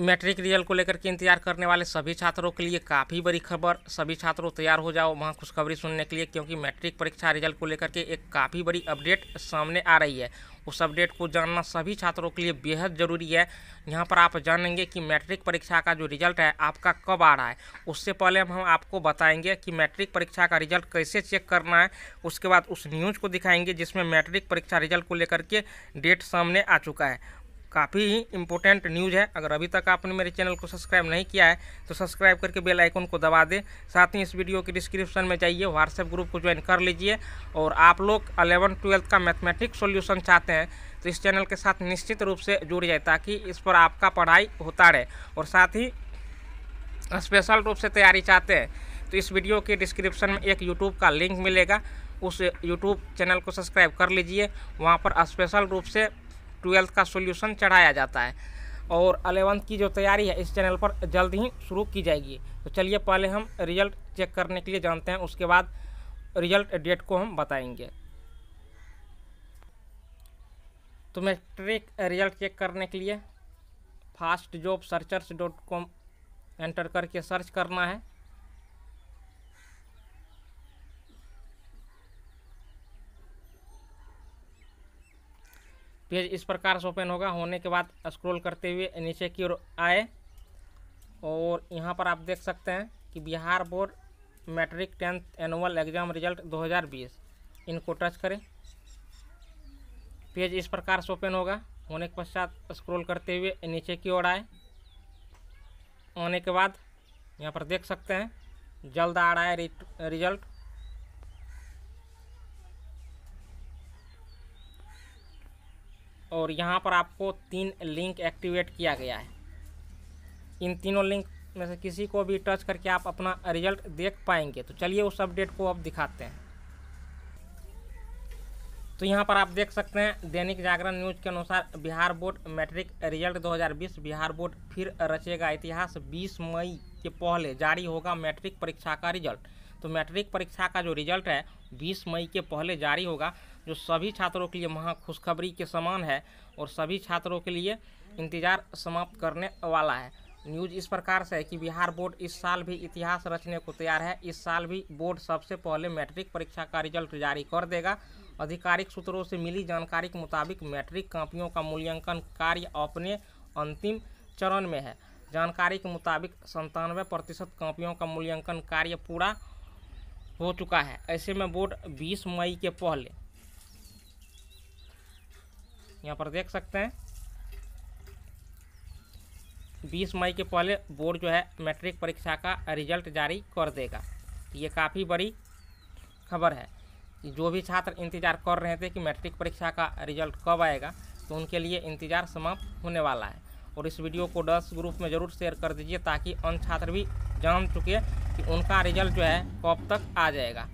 matric result को लेकर के इंतजार करने वाले सभी छात्रों के लिए काफ़ी बड़ी खबर सभी छात्रों तैयार हो जाओ वहाँ खुशखबरी सुनने के लिए क्योंकि मैट्रिक परीक्षा रिजल्ट को लेकर के एक काफ़ी बड़ी अपडेट सामने आ रही है उस अपडेट को जानना सभी छात्रों के लिए बेहद ज़रूरी है यहाँ पर आप जानेंगे कि मैट्रिक परीक्षा का जो रिजल्ट है आपका कब आ रहा है उससे पहले हम आपको बताएंगे कि मैट्रिक परीक्षा का रिजल्ट कैसे चेक करना है उसके बाद उस न्यूज़ को दिखाएंगे जिसमें मैट्रिक परीक्षा रिजल्ट को लेकर के डेट सामने आ चुका है काफ़ी ही इंपॉर्टेंट न्यूज़ है अगर अभी तक आपने मेरे चैनल को सब्सक्राइब नहीं किया है तो सब्सक्राइब करके बेल आइकन को दबा दें साथ ही इस वीडियो के डिस्क्रिप्शन में जाइए व्हाट्सएप ग्रुप को ज्वाइन कर लीजिए और आप लोग अलेवन ट्वेल्थ का मैथमेटिक्स सोल्यूशन चाहते हैं तो इस चैनल के साथ निश्चित रूप से जुड़ जाए ताकि इस पर आपका पढ़ाई होता रहे और साथ ही स्पेशल रूप से तैयारी चाहते हैं तो इस वीडियो के डिस्क्रिप्शन में एक यूट्यूब का लिंक मिलेगा उस यूट्यूब चैनल को सब्सक्राइब कर लीजिए वहाँ पर स्पेशल रूप से ट्वेल्थ का सोल्यूशन चढ़ाया जाता है और अलेवंथ की जो तैयारी है इस चैनल पर जल्द ही शुरू की जाएगी तो चलिए पहले हम रिजल्ट चेक करने के लिए जानते हैं उसके बाद रिजल्ट डेट को हम बताएंगे तो मैट्रिक रिजल्ट चेक करने के लिए fast job searchers dot com enter करके सर्च करना है पेज इस प्रकार से ओपन होगा होने के बाद स्क्रॉल करते हुए नीचे की ओर आए और यहाँ पर आप देख सकते हैं कि Bihar board matric tenth annual exam result 2020 इनको टच करें पेज इस प्रकार से ओपन होगा होने के पश्चात स्क्रॉल करते हुए नीचे की ओर आए आने के बाद यहाँ पर देख सकते हैं जल्द आ रहा है रिजल्ट और यहाँ पर आपको तीन लिंक एक्टिवेट किया गया है इन तीनों लिंक में से किसी को भी टच करके आप अपना रिजल्ट देख पाएंगे तो चलिए उस अपडेट को अब दिखाते हैं तो यहाँ पर आप देख सकते हैं दैनिक जागरण न्यूज के अनुसार Bihar board matric result 2020 Bihar board फिर रचेगा इतिहास 20 मई के पहले जारी होगा मैट्रिक परीक्षा का रिजल्ट तो मैट्रिक परीक्षा का जो रिजल्ट है 20 मई के पहले जारी होगा जो सभी छात्रों के लिए महा खुशखबरी के समान है और सभी छात्रों के लिए इंतजार समाप्त करने वाला है न्यूज इस प्रकार से है कि बिहार बोर्ड इस साल भी इतिहास रचने को तैयार है इस साल भी बोर्ड सबसे पहले मैट्रिक परीक्षा का रिजल्ट जारी कर देगा आधिकारिक सूत्रों से मिली जानकारी के मुताबिक मैट्रिक कापियों का मूल्यांकन कार्य अपने अंतिम चरण में है जानकारी के मुताबिक संतानवे प्रतिशत कापियों का मूल्यांकन कार्य पूरा हो चुका है ऐसे में बोर्ड 20 मई के पहले यहाँ पर देख सकते हैं 20 मई के पहले बोर्ड जो है मैट्रिक परीक्षा का रिजल्ट जारी कर देगा ये काफ़ी बड़ी खबर है जो भी छात्र इंतज़ार कर रहे थे कि मैट्रिक परीक्षा का रिजल्ट कब आएगा तो उनके लिए इंतज़ार समाप्त होने वाला है और इस वीडियो को दस ग्रुप में ज़रूर शेयर कर दीजिए ताकि अन्य छात्र भी जान चुके कि उनका रिजल्ट जो है कब तक आ जाएगा